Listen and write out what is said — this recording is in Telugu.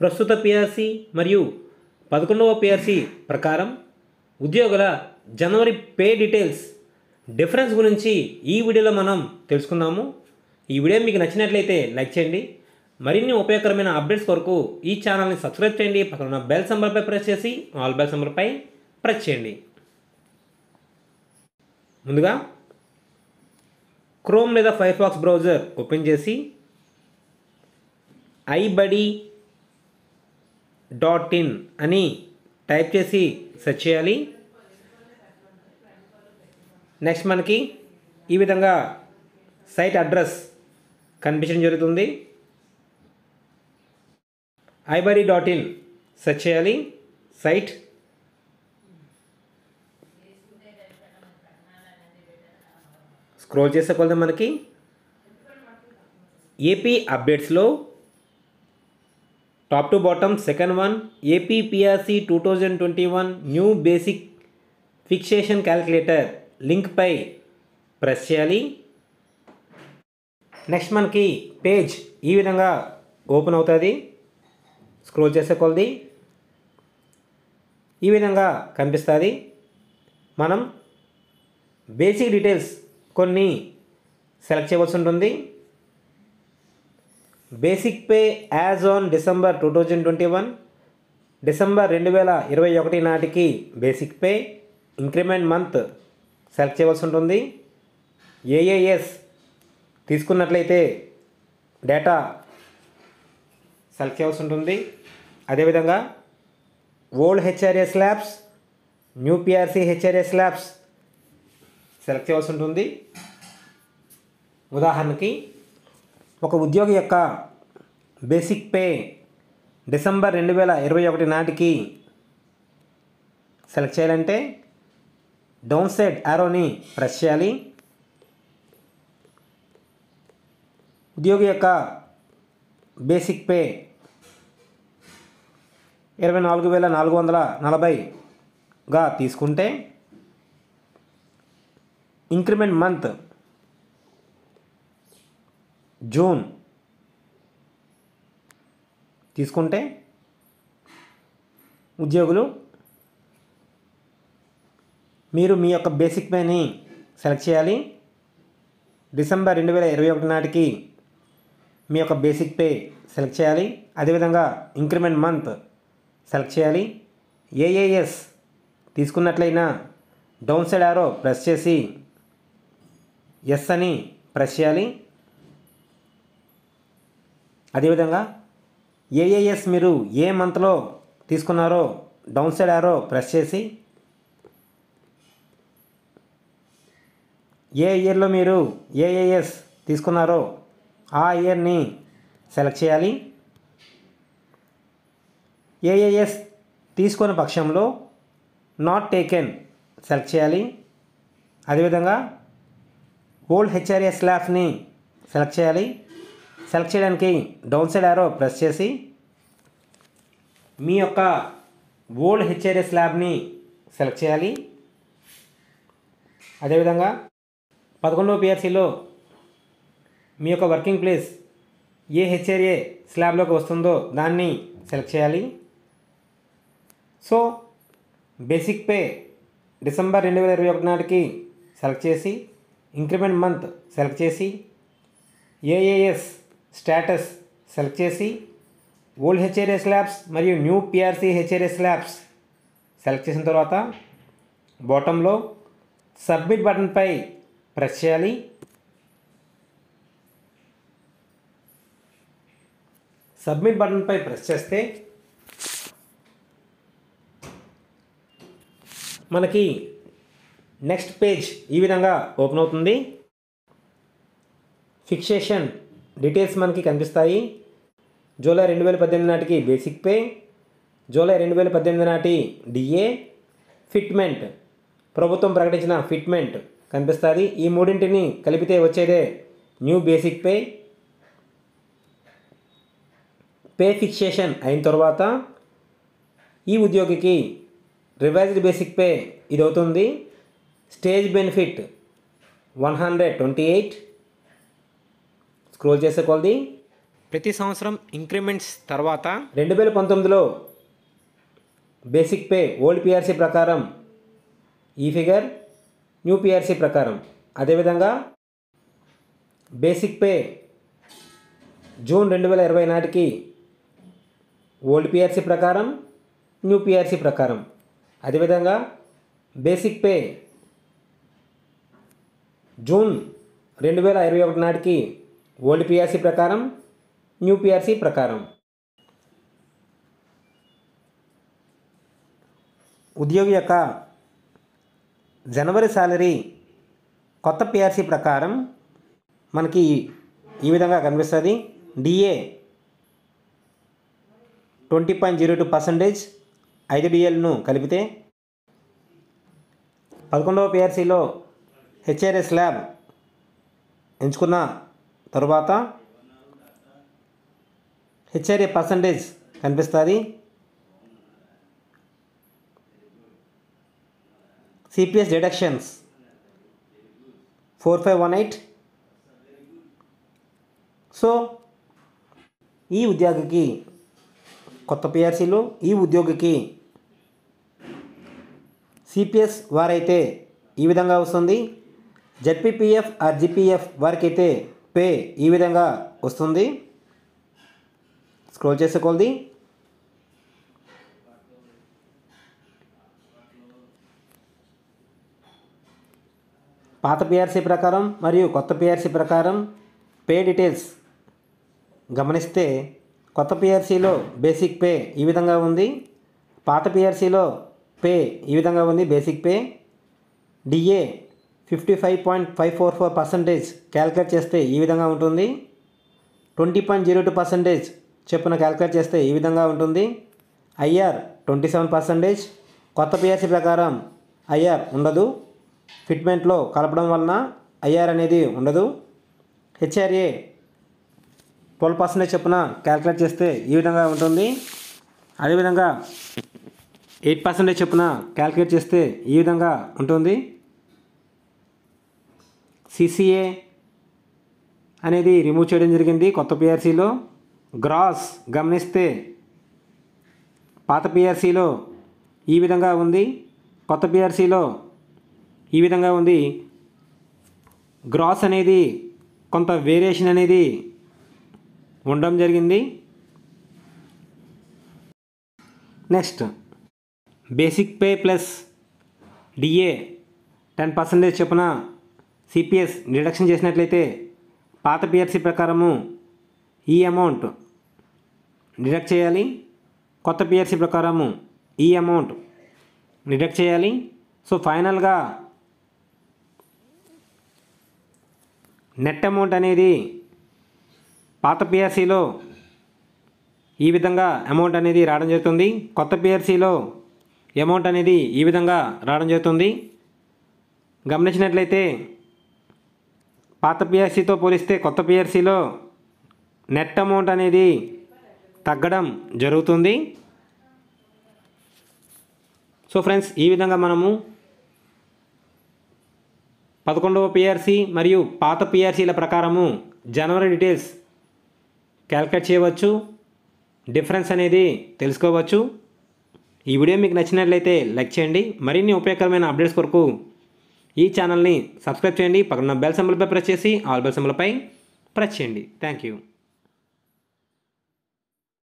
ప్రస్తుత పిఆర్సీ మరియు పదకొండవ పిఆర్సీ ప్రకారం ఉద్యోగుల జనవరి పే డీటెయిల్స్ డిఫరెన్స్ గురించి ఈ వీడియోలో మనం తెలుసుకుందాము ఈ వీడియో మీకు నచ్చినట్లయితే లైక్ చేయండి మరిన్ని ఉపయోగకరమైన అప్డేట్స్ కొరకు ఈ ఛానల్ని సబ్స్క్రైబ్ చేయండి పక్కన ఉన్న బెల్ సంబర్పై ప్రెస్ చేసి ఆల్ బెల్ సంబర్పై ప్రెస్ చేయండి ముందుగా క్రోమ్ లేదా ఫైర్ఫాక్స్ బ్రౌజర్ ఓపెన్ చేసి ఐబడి డాట్ ఇన్ అని టైప్ చేసి సెర్చ్ చేయాలి నెక్స్ట్ మనకి ఈ విధంగా సైట్ అడ్రస్ కనిపించడం జరుగుతుంది ఐబరీ డాట్ ఇన్ సెర్చ్ చేయాలి సైట్ స్క్రోల్ చేసే కొలది మనకి ఏపీ అప్డేట్స్లో top to bottom second one APPRC two thousand twenty one new basic fixation calculator లింక్పై ప్రెస్ చేయాలి నెక్స్ట్ మనకి పేజ్ ఈ విధంగా ఓపెన్ అవుతుంది స్క్రోల్ చేసే కొలది ఈ విధంగా కనిపిస్తుంది మనం బేసిక్ డీటెయిల్స్ కొన్ని సెలెక్ట్ చేయవలసి ఉంటుంది basic pay as on December two thousand twenty one December రెండు వేల ఇరవై ఒకటి నాటికి basic pay increment month select చేయవలసి ఉంటుంది ఏఏఎస్ తీసుకున్నట్లయితే డేటా సెలెక్ట్ చేయవలసి ఉంటుంది అదేవిధంగా old HRS labs new PRC HRS labs select చేయవలసి ఉంటుంది ఉదాహరణకి ఒక ఉద్యోగి యొక్క బేసిక్ పే డిసెంబర్ రెండు వేల ఇరవై ఒకటి నాటికి సెలెక్ట్ చేయాలంటే డౌన్ సైడ్ యారోని ప్రెస్ చేయాలి ఉద్యోగి యొక్క బేసిక్ పే ఇరవై నాలుగు వేల నాలుగు వందల నలభైగా తీసుకుంటే ఇంక్రిమెంట్ మంత్ జూన్ తీసుకుంటే ఉద్యోగులు మీరు మీ యొక్క బేసిక్ పేని సెలెక్ట్ చేయాలి డిసెంబర్ రెండు వేల ఇరవై ఒకటి నాటికి మీ యొక్క బేసిక్ పే సెలెక్ట్ చేయాలి అదేవిధంగా ఇంక్రిమెంట్ మంత్ సెలెక్ట్ చేయాలి ఏఏఎస్ తీసుకున్నట్లయినా డౌన్ సైడ్ ఆరో ప్రెస్ చేసి ఎస్ అని ప్రెస్ చేయాలి అదేవిధంగా ఏఏఎస్ మీరు ఏ మంత్లో తీసుకున్నారో డౌన్ సైడ్ ఆరో ప్రెస్ చేసి ఏ ఇయర్లో మీరు ఏఏఎస్ తీసుకున్నారో ఆ ఇయర్ని సెలెక్ట్ చేయాలి ఏఏఎస్ తీసుకున్న పక్షంలో నాట్ టేకెన్ సెలెక్ట్ చేయాలి అదేవిధంగా ఓల్డ్ హెచ్ఆర్ఏ స్లాబ్ని సెలెక్ట్ చేయాలి సెలెక్ట్ చేయడానికి డౌన్ సైడ్ ఆరో ప్రెస్ చేసి మీ యొక్క ఓల్డ్ హెచ్ఆర్ఎస్ ల్యాబ్ని సెలెక్ట్ చేయాలి అదేవిధంగా పదకొండవ పిఆర్సీలో మీ యొక్క వర్కింగ్ ప్లేస్ ఏ హెచ్ఆర్ఏ స్లాబ్లోకి వస్తుందో దాన్ని సెలెక్ట్ చేయాలి సో బేసిక్ పే డిసెంబర్ రెండు వేల ఇరవై ఒకటి నాటికి సెలెక్ట్ చేసి ఇంక్రిమెంట్ మంత్ సెలెక్ట్ చేసి ఏఏఎస్ స్టేటస్ సెలెక్ట్ చేసి ఓల్డ్ హెచ్ఆర్ఎస్ ల్యాబ్స్ మరియు new PRC HRS labs select చేసిన తర్వాత బాటంలో సబ్మిట్ బటన్పై ప్రెస్ చేయాలి సబ్మిట్ బటన్పై ప్రెస్ చేస్తే మనకి నెక్స్ట్ పేజ్ ఈ విధంగా ఓపెన్ అవుతుంది ఫిక్సేషన్ డీటెయిల్స్ మనకి కనిపిస్తాయి జూలై రెండు వేల పద్దెనిమిది నాటికి బేసిక్ పే జూలై రెండు వేల పద్దెనిమిది నాటి డిఏ ఫిట్మెంట్ ప్రభుత్వం ప్రకటించిన ఫిట్మెంట్ కనిపిస్తుంది ఈ మూడింటిని కలిపితే వచ్చేదే new basic pay pay fixation అయిన తర్వాత ఈ ఉద్యోగికి రివైజ్డ్ బేసిక్ పే ఇది అవుతుంది stage benefit one hundred twenty eight scroll చేసే కొలది ప్రతి సంవత్సరం ఇంక్రిమెంట్స్ తర్వాత రెండు వేల పంతొమ్మిదిలో బేసిక్ పే ఓల్డ్ పిఆర్సీ ప్రకారం ఈ ఫిగర్ న్యూ పిఆర్సీ ప్రకారం అదేవిధంగా బేసిక్ పే జూన్ రెండు వేల ఇరవై నాటికి ఓల్డ్ పిఆర్సీ ప్రకారం న్యూ పిఆర్సీ ప్రకారం అదేవిధంగా బేసిక్ పే జూన్ రెండు వేల ఇరవై ఒకటి నాటికి ఓల్డ్ పిఆర్సీ ప్రకారం న్యూ పిఆర్సీ ప్రకారం ఉద్యోగి యొక్క జనవరి శాలరీ కొత్త పిఆర్సీ ప్రకారం మనకి ఈ విధంగా కనిపిస్తుంది DA twenty point zero two percentage ఐదు డిఎల్ను కలిపితే పదకొండవ పిఆర్సీలో హెచ్ఆర్ఎస్ ల్యాబ్ ఎంచుకున్న తరువాత హెచ్ఆర్ఏ పర్సంటేజ్ కనిపిస్తుంది CPS deductions four five one eight so ఈ ఉద్యోగికి కొత్త పిఆర్సీలు ఈ ఉద్యోగికి సిపిఎస్ వారైతే ఈ విధంగా వస్తుంది జెడ్పీపీఎఫ్ ఆర్ జీపీఎఫ్ వారికైతే పే ఈ విధంగా వస్తుంది స్క్రోల్ చేసే కొలది పాత పిఆర్సీ ప్రకారం మరియు కొత్త పిఆర్సీ ప్రకారం పే డీటెయిల్స్ గమనిస్తే కొత్త పిఆర్సీలో బేసిక్ పే ఈ విధంగా ఉంది పాత పిఆర్సీలో పే ఈ విధంగా ఉంది basic pay DA fifty five point five four four calculate చేస్తే ఈ విధంగా ఉంటుంది twenty point zero two percentage చెప్పున క్యాల్కులేట్ చేస్తే ఈ విధంగా ఉంటుంది ఐఆర్ ట్వంటీ సెవెన్ పర్సంటేజ్ కొత్త పిఆర్సీ ప్రకారం ఐఆర్ ఉండదు ఫిట్మెంట్లో కలపడం వలన ఐఆర్ అనేది ఉండదు హెచ్ఆర్ఏ ట్వెల్వ్ పర్సెంటేజ్ చెప్పున క్యాల్కులేట్ చేస్తే ఈ విధంగా ఉంటుంది అదేవిధంగా ఎయిట్ పర్సెంటేజ్ చొప్పున క్యాల్కులేట్ చేస్తే ఈ విధంగా ఉంటుంది సిసిఏ అనేది రిమూవ్ చేయడం జరిగింది కొత్త పిఆర్సీలో గ్రాస్ గమనిస్తే పాత పిఆర్సీలో ఈ విధంగా ఉంది కొత్త పిఆర్సీలో ఈ విధంగా ఉంది గ్రాస్ అనేది కొంత వేరియేషన్ అనేది ఉండడం జరిగింది next basic pay plus DA ten percentage చొప్పున సిపిఎస్ డిడక్షన్ చేసినట్లయితే పాత పిఆర్సీ ప్రకారము ఈ అమౌంట్ డిడక్ట్ చేయాలి కొత్త పిఆర్సీ ప్రకారము ఈ అమౌంట్ డిడక్ట్ చేయాలి సో ఫైనల్గా నెట్ అమౌంట్ అనేది పాత పిఆర్సీలో ఈ విధంగా అమౌంట్ అనేది రావడం జరుగుతుంది కొత్త పిఆర్సీలో అమౌంట్ అనేది ఈ విధంగా రావడం జరుగుతుంది గమనించినట్లయితే పాత పిఆర్సీతో పోలిస్తే కొత్త పిఆర్సీలో నెట్ అమౌంట్ అనేది తగ్గడం జరుగుతుంది సో ఫ్రెండ్స్ ఈ విధంగా మనము పదకొండవ పిఆర్సీ మరియు పాత పిఆర్సీల ప్రకారము జనవరి డీటెయిల్స్ క్యాల్కులేట్ చేయవచ్చు డిఫరెన్స్ అనేది తెలుసుకోవచ్చు ఈ వీడియో మీకు నచ్చినట్లయితే లైక్ చేయండి మరిన్ని ఉపయోగకరమైన అప్డేట్స్ కొరకు ఈ ఛానల్ని సబ్స్క్రైబ్ చేయండి పక్కన బెల్ సింబల్పై ప్రెస్ చేసి ఆల్ బెల్ సింబల్పై ప్రెస్ చేయండి థ్యాంక్ యూ